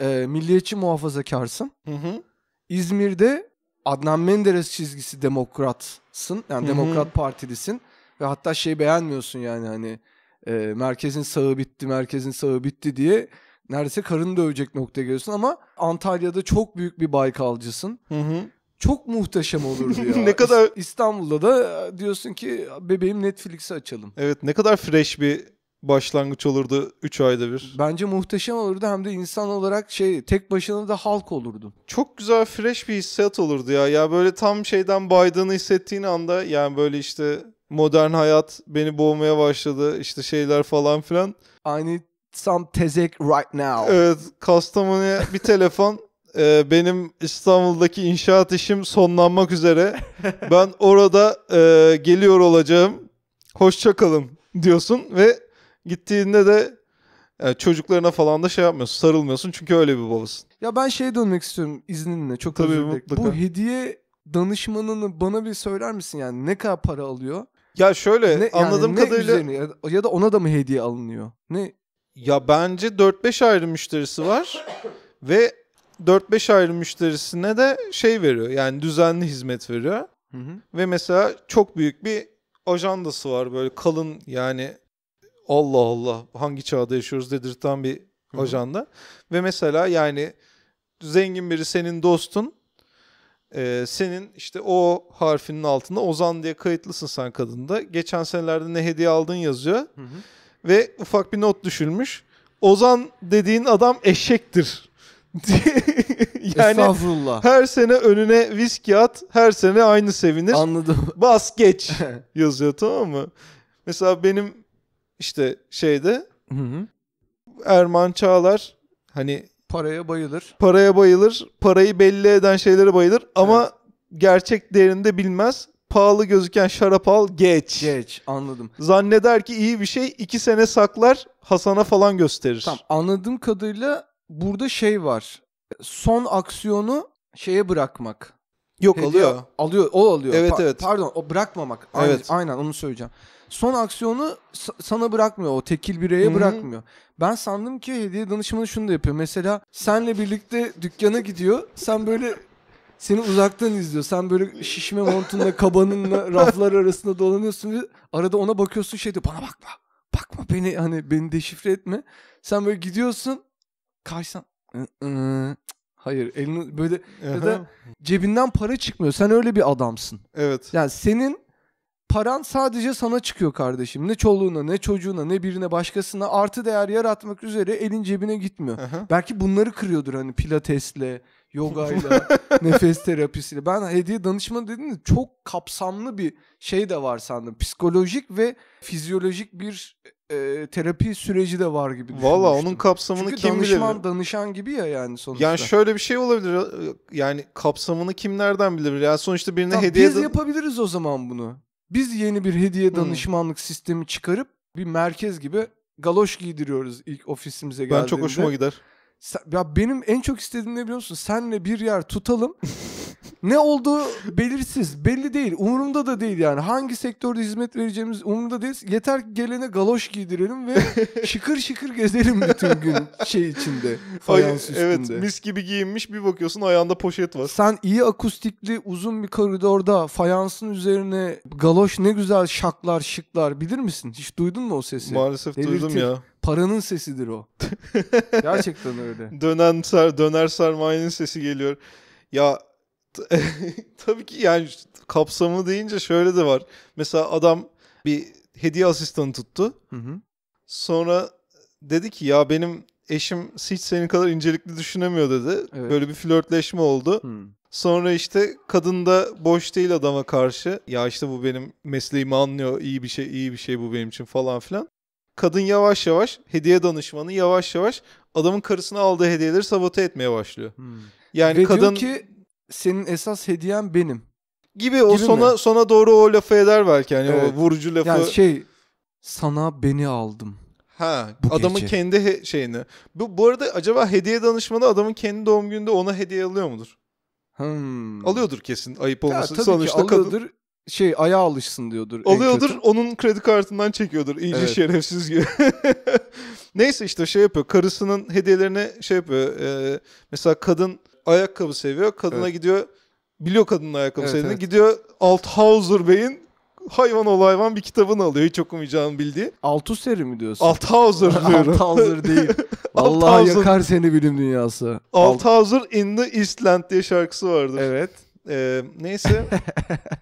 e, milliyetçi muhafazakarsın. Hı hı. İzmir'de Adnan Menderes çizgisi demokratsın. Yani hı hı. demokrat partilisin. Ve hatta şey beğenmiyorsun yani hani e, merkezin sağı bitti, merkezin sağı bitti diye neredeyse karın dövecek noktaya geliyorsun ama Antalya'da çok büyük bir baykalcısın. Hı hı çok muhteşem olurdu ya. ne kadar İstanbul'da da e, diyorsun ki bebeğim Netflix'i açalım. Evet ne kadar fresh bir başlangıç olurdu 3 ayda bir. Bence muhteşem olurdu hem de insan olarak şey tek başına da halk olurdun. Çok güzel fresh bir hissiyat olurdu ya. Ya böyle tam şeyden baydığını hissettiğin anda yani böyle işte modern hayat beni boğmaya başladı işte şeyler falan filan. I need some tezek right now. Evet Kastamonu'ya bir telefon e, benim İstanbul'daki inşaat işim sonlanmak üzere. ben orada e, geliyor olacağım. Hoşça kalın diyorsun ve gittiğinde de yani e, çocuklarına falan da şey yapmıyorsun, sarılmıyorsun çünkü öyle bir babasın. Ya ben şeye dönmek istiyorum izninle çok Tabii özür dilerim. Bu hediye danışmanını bana bir söyler misin yani ne kadar para alıyor? Ya şöyle ne, anladığım yani ne kadarıyla üzerine, ya, ya da ona da mı hediye alınıyor? Ne? Ya bence 4-5 ayrı müşterisi var ve 4-5 ayrı müşterisine de şey veriyor. Yani düzenli hizmet veriyor. Hı hı. Ve mesela çok büyük bir ajandası var böyle kalın yani Allah Allah hangi çağda yaşıyoruz dedirten bir hı hı. ajanda. Ve mesela yani zengin biri senin dostun e, senin işte o harfinin altında Ozan diye kayıtlısın sen kadında. Geçen senelerde ne hediye aldın yazıyor. Hı hı. Ve ufak bir not düşülmüş. Ozan dediğin adam eşektir yani Estağfurullah. her sene önüne viski at, her sene aynı sevinir. Anladım. Bas geç yazıyor tamam mı? Mesela benim işte şeyde Hı Erman Çağlar hani Paraya bayılır. paraya bayılır, parayı belli eden şeylere bayılır ama gerçek değerini de bilmez. Pahalı gözüken şarap al geç. Geç anladım. Zanneder ki iyi bir şey iki sene saklar Hasan'a falan gösterir. Tamam anladığım kadarıyla burada şey var. Son aksiyonu şeye bırakmak. Yok Hediye alıyor. Alıyor. O alıyor. Evet pa- evet. Pardon o bırakmamak. Aynen, evet. Aynen onu söyleyeceğim. Son aksiyonu sana bırakmıyor. O tekil bireye Hı-hı. bırakmıyor. Ben sandım ki hediye danışmanı şunu da yapıyor. Mesela senle birlikte dükkana gidiyor. Sen böyle seni uzaktan izliyor. Sen böyle şişme montunla kabanınla raflar arasında dolanıyorsun ve arada ona bakıyorsun şey diyor. Bana bakma. Bakma beni hani beni deşifre etme. Sen böyle gidiyorsun karşıdan hayır elini böyle ya da cebinden para çıkmıyor. Sen öyle bir adamsın. Evet. Yani senin paran sadece sana çıkıyor kardeşim. Ne çoluğuna, ne çocuğuna, ne birine başkasına artı değer yaratmak üzere elin cebine gitmiyor. Aha. Belki bunları kırıyordur hani pilatesle, yogayla, nefes terapisiyle. Ben hediye danışmanı dediğimde çok kapsamlı bir şey de var sandım. Psikolojik ve fizyolojik bir e, terapi süreci de var gibi Valla onun kapsamını Çünkü kim bilir? danışman danışan gibi ya yani sonuçta. Yani şöyle bir şey olabilir. E, yani kapsamını kim nereden bilebilir? Yani sonuçta birine Tamam, hediye... biz da- yapabiliriz o zaman bunu. Biz yeni bir hediye Hmm. danışmanlık sistemi çıkarıp bir merkez gibi galoş giydiriyoruz ilk ofisimize geldiğinde. ben çok hoşuma gider. ya benim en çok istediğim ne biliyor musun? Senle bir yer tutalım. ne olduğu belirsiz. Belli değil. Umurumda da değil yani. Hangi sektörde hizmet vereceğimiz umurumda değil. Yeter ki gelene galoş giydirelim ve şıkır şıkır gezelim bütün gün şey içinde. Fayans üstünde. Evet mis gibi giyinmiş bir bakıyorsun ayağında poşet var. Sen iyi akustikli uzun bir koridorda fayansın üzerine galoş ne güzel şaklar şıklar bilir misin? Hiç duydun mu o sesi? Maalesef Delirtir. duydum ya. Paranın sesidir o. Gerçekten öyle. Dönen ser, döner sermayenin sesi geliyor. Ya Tabii ki yani kapsamı deyince şöyle de var. Mesela adam bir hediye asistanı tuttu. Hı hı. Sonra dedi ki ya benim eşim hiç senin kadar incelikli düşünemiyor dedi. Evet. Böyle bir flörtleşme oldu. Hı. Sonra işte kadın da boş değil adama karşı. Ya işte bu benim mesleğimi anlıyor. iyi bir şey, iyi bir şey bu benim için falan filan. Kadın yavaş yavaş hediye danışmanı yavaş yavaş adamın karısına aldığı hediyeleri sabote etmeye başlıyor. Hmm. Yani Ve kadın ki senin esas hediyen benim. Gibi o Gibi sona mi? sona doğru o lafı eder belki hani evet. o vurucu lafı. Yani şey sana beni aldım. Ha, bu adamın gece. kendi he- şeyini. Bu bu arada acaba hediye danışmanı adamın kendi doğum gününde ona hediye alıyor mudur? Hmm. Alıyordur kesin ayıp olmasın. Ya, Sonuçta Kadın... Şey ayağa alışsın diyordur. Alıyordur onun kredi kartından çekiyordur. İyice evet. şerefsiz gibi. Neyse işte şey yapıyor. Karısının hediyelerine şey yapıyor. E, mesela kadın ayakkabı seviyor. Kadına evet. gidiyor biliyor kadının ayakkabı evet, sevdiğini. Evet. Gidiyor Althauser Bey'in hayvan ol hayvan bir kitabını alıyor hiç okumayacağını bildiği. Althusser'i mi diyorsun? Althauser diyorum. Althauser değil. Vallahi Althauser. yakar seni bilim dünyası. Althauser in the Eastland diye şarkısı vardır. Evet. Ee, neyse.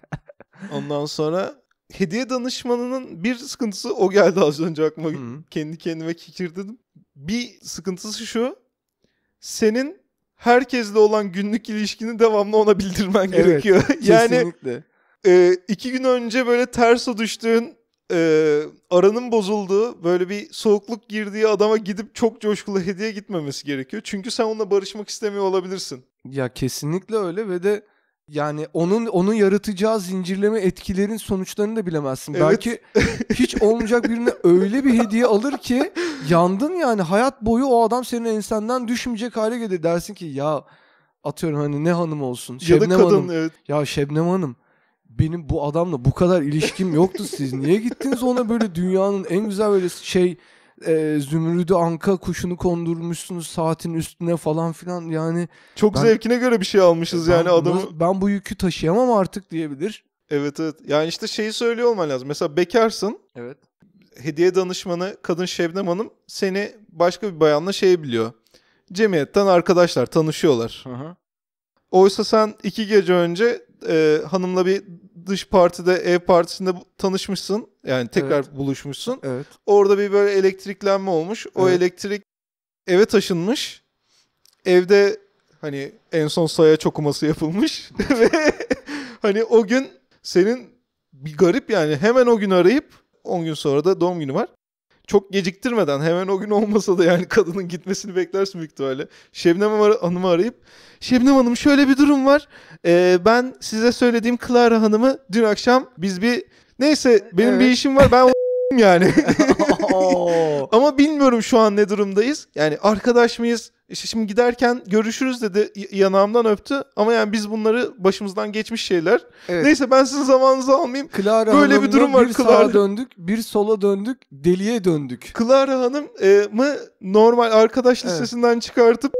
Ondan sonra hediye danışmanının bir sıkıntısı o geldi az önce aklıma. Hı. Kendi kendime kikirdedim. Bir sıkıntısı şu. Senin herkesle olan günlük ilişkini devamlı ona bildirmen evet, gerekiyor. yani kesinlikle. E, iki gün önce böyle terso düştüğün e, aranın bozulduğu böyle bir soğukluk girdiği adama gidip çok coşkulu hediye gitmemesi gerekiyor. Çünkü sen onunla barışmak istemiyor olabilirsin. Ya kesinlikle öyle ve de yani onun onun yaratacağı zincirleme etkilerin sonuçlarını da bilemezsin. Evet. Belki hiç olmayacak birine öyle bir hediye alır ki yandın yani hayat boyu o adam senin ensenden düşmeyecek hale gelir. Dersin ki ya atıyorum hani ne hanım olsun. Şebnem ya da kadın, Hanım. Evet. Ya Şebnem Hanım benim bu adamla bu kadar ilişkim yoktu siz niye gittiniz ona böyle dünyanın en güzel böyle şey e, zümrüdü anka kuşunu kondurmuşsunuz saatin üstüne falan filan yani. Çok ben, zevkine göre bir şey almışız ben, yani adamı. Ben bu yükü taşıyamam artık diyebilir. Evet evet yani işte şeyi söylüyor olman lazım. Mesela bekarsın. Evet. Hediye danışmanı kadın Şebnem Hanım seni başka bir bayanla şey biliyor. Cemiyetten arkadaşlar tanışıyorlar. Hı hı. Oysa sen iki gece önce e, hanımla bir dış partide ev partisinde tanışmışsın. Yani tekrar evet. buluşmuşsun. Evet. Orada bir böyle elektriklenme olmuş. O evet. elektrik eve taşınmış. Evde hani en son sayaç çokuması yapılmış. Ve hani o gün senin bir garip yani hemen o gün arayıp 10 gün sonra da doğum günü var çok geciktirmeden hemen o gün olmasa da yani kadının gitmesini beklersin büyük ihtimalle. Şebnem Hanım'ı arayıp Şebnem Hanım şöyle bir durum var. Ee, ben size söylediğim Clara Hanım'ı dün akşam biz bir neyse benim evet. bir işim var ben yani. Ama bilmiyorum şu an ne durumdayız. Yani arkadaş mıyız? İşte şimdi giderken görüşürüz dedi yanağımdan öptü ama yani biz bunları başımızdan geçmiş şeyler. Evet. Neyse ben sizin zamanınızı almayayım. Clara Böyle Hanım'la bir durum var. Bir Clara... sağa döndük bir sola döndük deliye döndük. Clara Hanım e, mı normal arkadaş listesinden evet. çıkartıp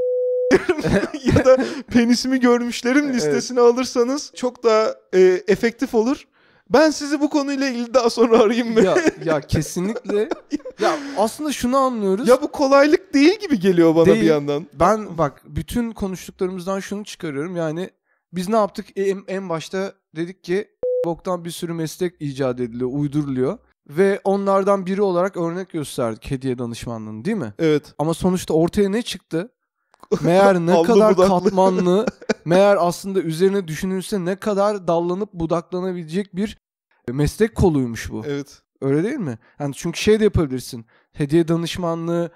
ya da penisimi görmüşlerim listesini evet. alırsanız çok daha e, efektif olur. Ben sizi bu konuyla ilgili daha sonra arayayım mı? Ya, ya kesinlikle. ya aslında şunu anlıyoruz. Ya bu kolaylık değil gibi geliyor bana değil. bir yandan. Ben bak bütün konuştuklarımızdan şunu çıkarıyorum. Yani biz ne yaptık? E, en, en başta dedik ki boktan bir sürü meslek icat ediliyor, uyduruluyor. Ve onlardan biri olarak örnek gösterdik hediye danışmanlığını değil mi? Evet. Ama sonuçta ortaya ne çıktı? meğer ne kadar katmanlı, meğer aslında üzerine düşünülse ne kadar dallanıp budaklanabilecek bir meslek koluymuş bu. Evet. Öyle değil mi? Yani çünkü şey de yapabilirsin. Hediye danışmanlığı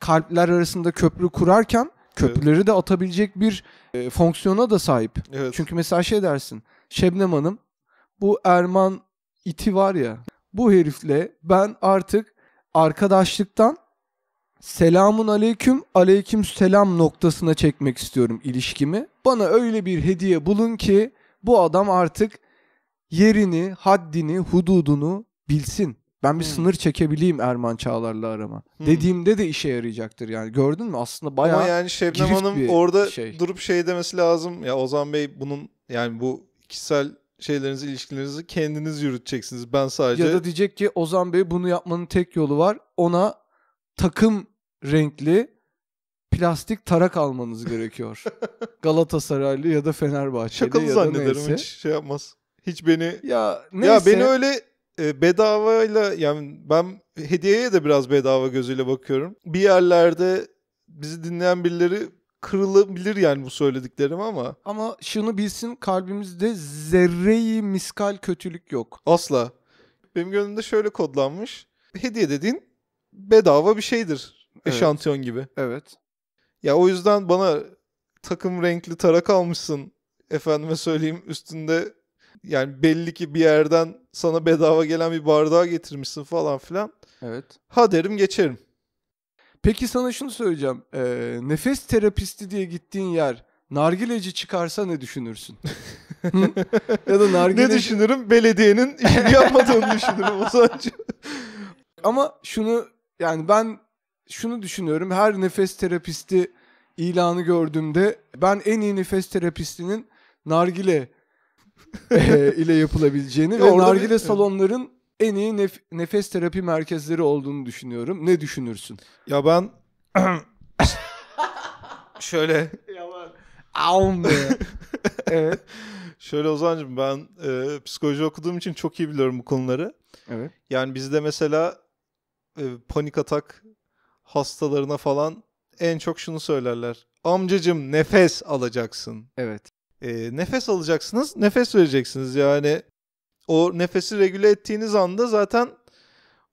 kalpler arasında köprü kurarken köprüleri evet. de atabilecek bir e, fonksiyona da sahip. Evet. Çünkü mesela şey dersin. Şebnem Hanım bu Erman iti var ya bu herifle ben artık arkadaşlıktan selamun aleyküm aleyküm selam noktasına çekmek istiyorum ilişkimi. Bana öyle bir hediye bulun ki bu adam artık yerini, haddini, hududunu bilsin. Ben bir hmm. sınır çekebileyim Erman Çağlar'la arama. Hmm. Dediğimde de işe yarayacaktır yani. Gördün mü? Aslında bayağı Ama yani Şebnem Hanım orada şey. durup şey demesi lazım. Ya Ozan Bey bunun yani bu kişisel şeylerinizi, ilişkilerinizi kendiniz yürüteceksiniz. Ben sadece... Ya da diyecek ki Ozan Bey bunu yapmanın tek yolu var. Ona takım renkli plastik tarak almanız gerekiyor. Galatasaraylı ya da Fenerbahçeli Şakalı ya da neyse. zannederim hiç şey yapmaz. Hiç beni ya, neyse. ya beni öyle e, bedavayla yani ben hediyeye de biraz bedava gözüyle bakıyorum. Bir yerlerde bizi dinleyen birileri kırılabilir yani bu söylediklerim ama. Ama şunu bilsin kalbimizde zerreyi miskal kötülük yok. Asla. Benim gönlümde şöyle kodlanmış. Hediye dediğin bedava bir şeydir Evet. gibi. Evet. Ya o yüzden bana takım renkli tarak almışsın efendime söyleyeyim üstünde yani belli ki bir yerden sana bedava gelen bir bardağı getirmişsin falan filan. Evet. Ha derim geçerim. Peki sana şunu söyleyeceğim. Ee, nefes terapisti diye gittiğin yer nargileci çıkarsa ne düşünürsün? ya da nargileci... Ne düşünürüm? Belediyenin işini yapmadığını düşünürüm o sadece. Ama şunu yani ben şunu düşünüyorum. Her nefes terapisti ilanı gördüğümde ben en iyi nefes terapistinin nargile e, ile yapılabileceğini ve nargile bir... salonların en iyi nef- nefes terapi merkezleri olduğunu düşünüyorum. Ne düşünürsün? Ya ben şöyle ya ben evet. Şöyle Ozan'cığım ben e, psikoloji okuduğum için çok iyi biliyorum bu konuları. Evet. Yani bizde mesela e, panik atak hastalarına falan en çok şunu söylerler. Amcacım nefes alacaksın. Evet. E, nefes alacaksınız, nefes vereceksiniz. Yani o nefesi regüle ettiğiniz anda zaten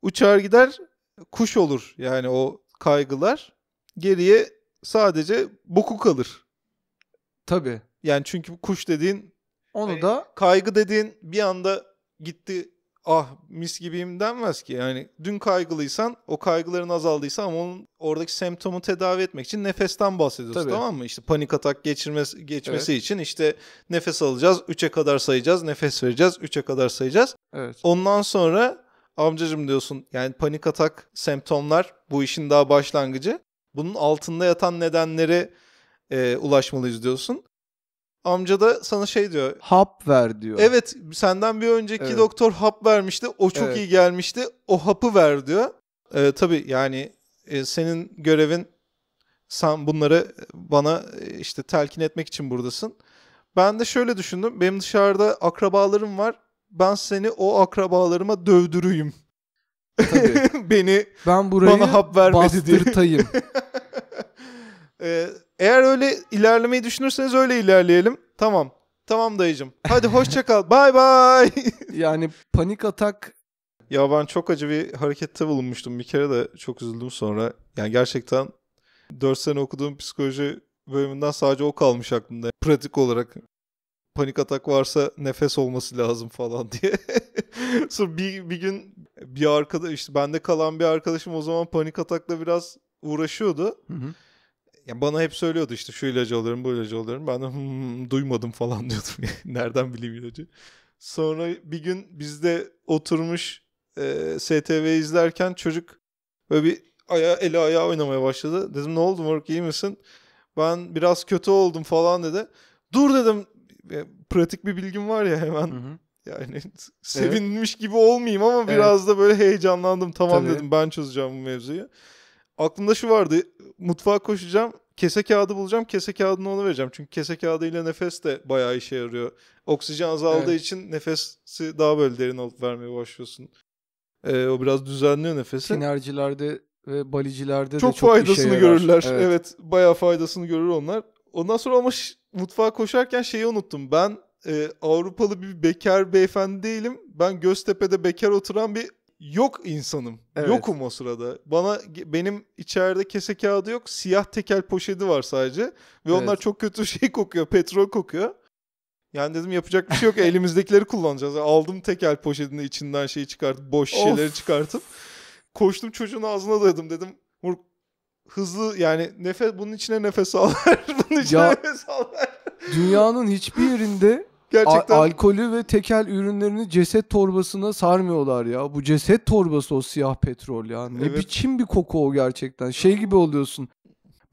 uçar gider kuş olur. Yani o kaygılar geriye sadece boku kalır. Tabii. Yani çünkü kuş dediğin onu e, da kaygı dediğin bir anda gitti ah mis gibiyim denmez ki. Yani dün kaygılıysan o kaygıların azaldıysa ama onun oradaki semptomu tedavi etmek için nefesten bahsediyoruz Tabii. tamam mı? İşte panik atak geçirmesi, geçmesi evet. için işte nefes alacağız, 3'e kadar sayacağız, nefes vereceğiz, 3'e kadar sayacağız. Evet. Ondan sonra amcacım diyorsun yani panik atak semptomlar bu işin daha başlangıcı. Bunun altında yatan nedenlere e, ulaşmalıyız diyorsun amca da sana şey diyor. Hap ver diyor. Evet senden bir önceki evet. doktor hap vermişti. O çok evet. iyi gelmişti. O hapı ver diyor. Ee, tabii yani e, senin görevin sen bunları bana e, işte telkin etmek için buradasın. Ben de şöyle düşündüm. Benim dışarıda akrabalarım var. Ben seni o akrabalarıma dövdürüyüm. Tabii. Beni ben burayı bana hap vermedi bastırtayım. diye. ee, eğer öyle ilerlemeyi düşünürseniz öyle ilerleyelim. Tamam. Tamam dayıcım. Hadi hoşça kal. Bay bay. yani panik atak ya ben çok acı bir harekette bulunmuştum bir kere de çok üzüldüm sonra. Yani gerçekten 4 sene okuduğum psikoloji bölümünden sadece o kalmış aklımda. Pratik olarak panik atak varsa nefes olması lazım falan diye. sonra bir, bir gün bir arkadaş işte bende kalan bir arkadaşım o zaman panik atakla biraz uğraşıyordu. Hı hı ya bana hep söylüyordu işte şu ilacı alıyorum bu ilacı alıyorum. Ben de hmm, hmm, duymadım falan diyordum. Nereden bileyim ilacı. Sonra bir gün bizde oturmuş e, STV izlerken çocuk böyle bir aya eli ayağı oynamaya başladı. Dedim ne oldu Moruk iyi misin? Ben biraz kötü oldum falan dedi. Dur dedim e, pratik bir bilgim var ya hemen. Hı hı. Yani sevinmiş evet. gibi olmayayım ama biraz evet. da böyle heyecanlandım. Tamam Tabii. dedim ben çözeceğim bu mevzuyu aklımda şu vardı. Mutfağa koşacağım. Kese kağıdı bulacağım. Kese kağıdını ona vereceğim. Çünkü kese kağıdı ile nefes de bayağı işe yarıyor. Oksijen azaldığı evet. için nefesi daha böyle derin alıp vermeye başlıyorsun. Ee, o biraz düzenliyor nefesi. Tinercilerde ve balicilerde çok de çok faydasını görürler. Evet. evet. Bayağı faydasını görür onlar. Ondan sonra ama mutfağa koşarken şeyi unuttum. Ben e, Avrupalı bir bekar beyefendi değilim. Ben Göztepe'de bekar oturan bir yok insanım. Evet. Yokum o sırada. Bana benim içeride kese kağıdı yok. Siyah tekel poşeti var sadece. Ve evet. onlar çok kötü şey kokuyor. Petrol kokuyor. Yani dedim yapacak bir şey yok. Elimizdekileri kullanacağız. aldım tekel poşetini içinden şeyi çıkartıp boş of. şeyleri çıkartıp koştum çocuğun ağzına dayadım dedim. Hızlı yani nefes bunun içine nefes alır, bunun içine ya, nefes alır. Dünyanın hiçbir yerinde Gerçekten. A- alkolü ve tekel ürünlerini ceset torbasına sarmıyorlar ya. Bu ceset torbası o siyah petrol ya. Ne evet. biçim bir koku o gerçekten. Şey gibi oluyorsun.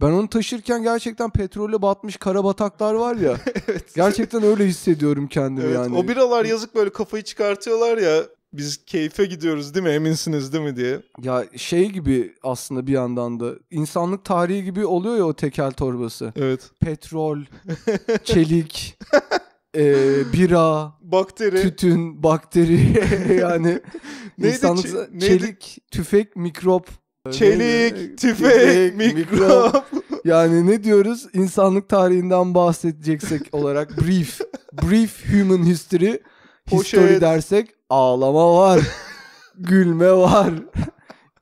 Ben onu taşırken gerçekten petrolle batmış kara bataklar var ya. evet. Gerçekten öyle hissediyorum kendimi evet, yani. O biralar yazık böyle kafayı çıkartıyorlar ya. Biz keyfe gidiyoruz değil mi eminsiniz değil mi diye. Ya şey gibi aslında bir yandan da insanlık tarihi gibi oluyor ya o tekel torbası. Evet. Petrol, çelik, e, bira, bakteri, tütün, bakteri yani neydi, insanlık, neydi? çelik, tüfek, mikrop. Çelik, neydi? Ee, tüfek, mikrop. mikrop. Yani ne diyoruz? insanlık tarihinden bahsedeceksek olarak brief, brief human history, history Poşet. dersek ağlama var, gülme var,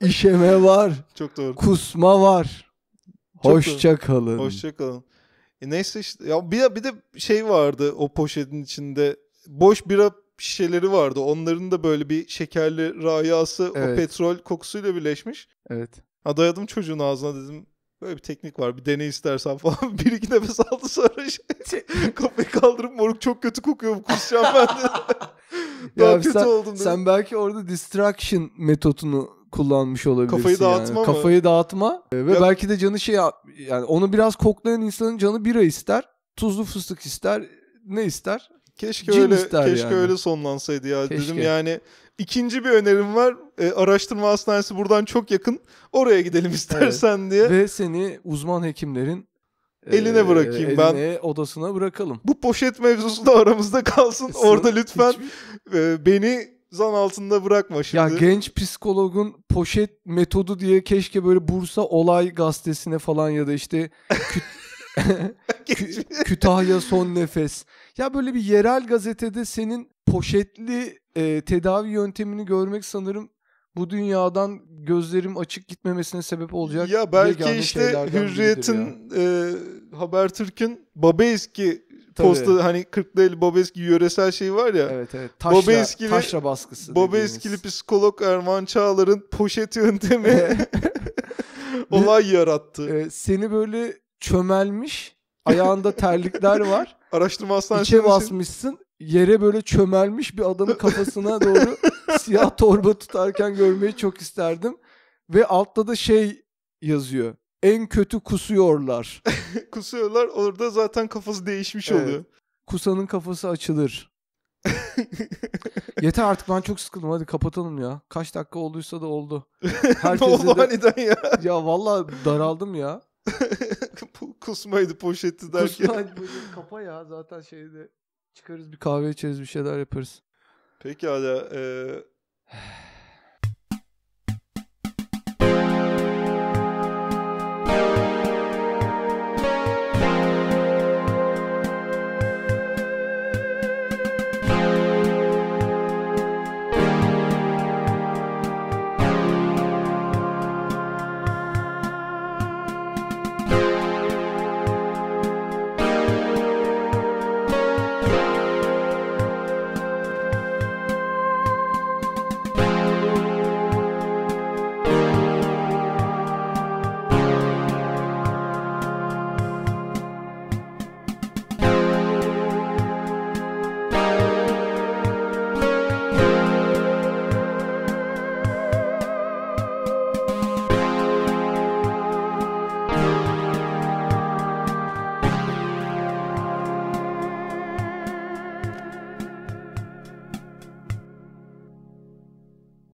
işeme var, çok doğru. Kusma var. Hoşça kalın. Hoşça kalın. E neyse işte ya bir, bir de şey vardı o poşetin içinde boş bira şişeleri vardı. Onların da böyle bir şekerli rayası evet. o petrol kokusuyla birleşmiş. Evet. Ha dayadım çocuğun ağzına dedim böyle bir teknik var bir deney istersen falan. bir iki nefes aldı sonra şey, kafayı kaldırıp moruk çok kötü kokuyor kusacağım ben de. Daha ya kötü sen, oldum dedim. Sen belki orada distraction metotunu kullanmış olabilirsin. Kafayı dağıtma yani. mı? Kafayı dağıtma ee, ve ya... belki de canı şey yani onu biraz koklayan insanın canı bira ister, tuzlu fıstık ister, ne ister? Keşke Cin öyle ister keşke yani. öyle sonlansaydı ya keşke. dedim yani. İkinci bir önerim var. E, araştırma hastanesi buradan çok yakın. Oraya gidelim istersen evet. diye. Ve seni uzman hekimlerin e, Eline bırakayım eline, ben. odasına bırakalım. Bu poşet mevzusu da aramızda kalsın. Kesin, Orada lütfen hiçbir... E, beni zan altında bırakma şimdi. Ya genç psikologun poşet metodu diye keşke böyle Bursa Olay gazetesine falan ya da işte Küt... Kütahya Son Nefes. Ya böyle bir yerel gazetede senin poşetli e, tedavi yöntemini görmek sanırım bu dünyadan gözlerim açık gitmemesine sebep olacak. Ya belki işte Hürriyet'in e, Habertürk'ün Babeski Postu hani 40'lı el Bobeski yöresel şey var ya. Evet evet. Taşla, Bobeskili, taşla baskısı. Bobeskili psikolog Erman Çağlar'ın poşet yöntemi olay yarattı. E, seni böyle çömelmiş ayağında terlikler var. Araştırma hastanesinin İçe basmışsın. Yere böyle çömelmiş bir adamın kafasına doğru siyah torba tutarken görmeyi çok isterdim. Ve altta da şey yazıyor en kötü kusuyorlar. kusuyorlar orada zaten kafası değişmiş evet. oluyor. Kusanın kafası açılır. Yeter artık ben çok sıkıldım hadi kapatalım ya. Kaç dakika olduysa da oldu. ne oldu de... aniden ya? Ya valla daraldım ya. Kusmaydı poşeti derken. Kusmaydı poşeti kapa ya zaten şeyde çıkarız bir kahve içeriz bir şeyler yaparız. Peki hala. Ee...